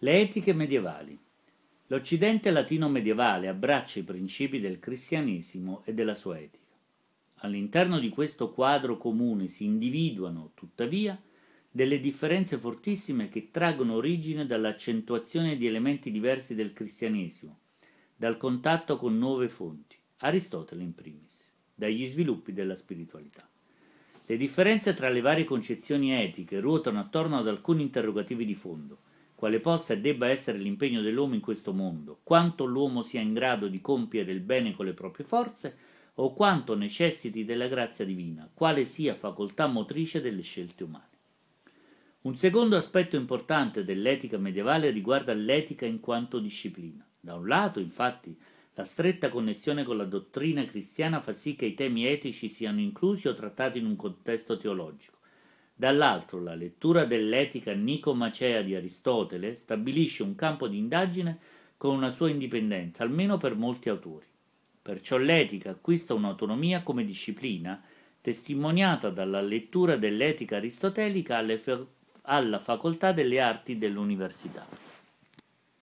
Le etiche medievali. L'Occidente latino medievale abbraccia i principi del cristianesimo e della sua etica. All'interno di questo quadro comune si individuano, tuttavia, delle differenze fortissime che traggono origine dall'accentuazione di elementi diversi del cristianesimo, dal contatto con nuove fonti, Aristotele in primis, dagli sviluppi della spiritualità. Le differenze tra le varie concezioni etiche ruotano attorno ad alcuni interrogativi di fondo – quale possa e debba essere l'impegno dell'uomo in questo mondo, quanto l'uomo sia in grado di compiere il bene con le proprie forze o quanto necessiti della grazia divina, quale sia facoltà motrice delle scelte umane. Un secondo aspetto importante dell'etica medievale riguarda l'etica in quanto disciplina. Da un lato, infatti, la stretta connessione con la dottrina cristiana fa sì che i temi etici siano inclusi o trattati in un contesto teologico Dall'altro la lettura dell'etica nicomacea di Aristotele stabilisce un campo di indagine con una sua indipendenza, almeno per molti autori. Perciò l'etica acquista un'autonomia come disciplina, testimoniata dalla lettura dell'etica aristotelica alla facoltà delle arti dell'università.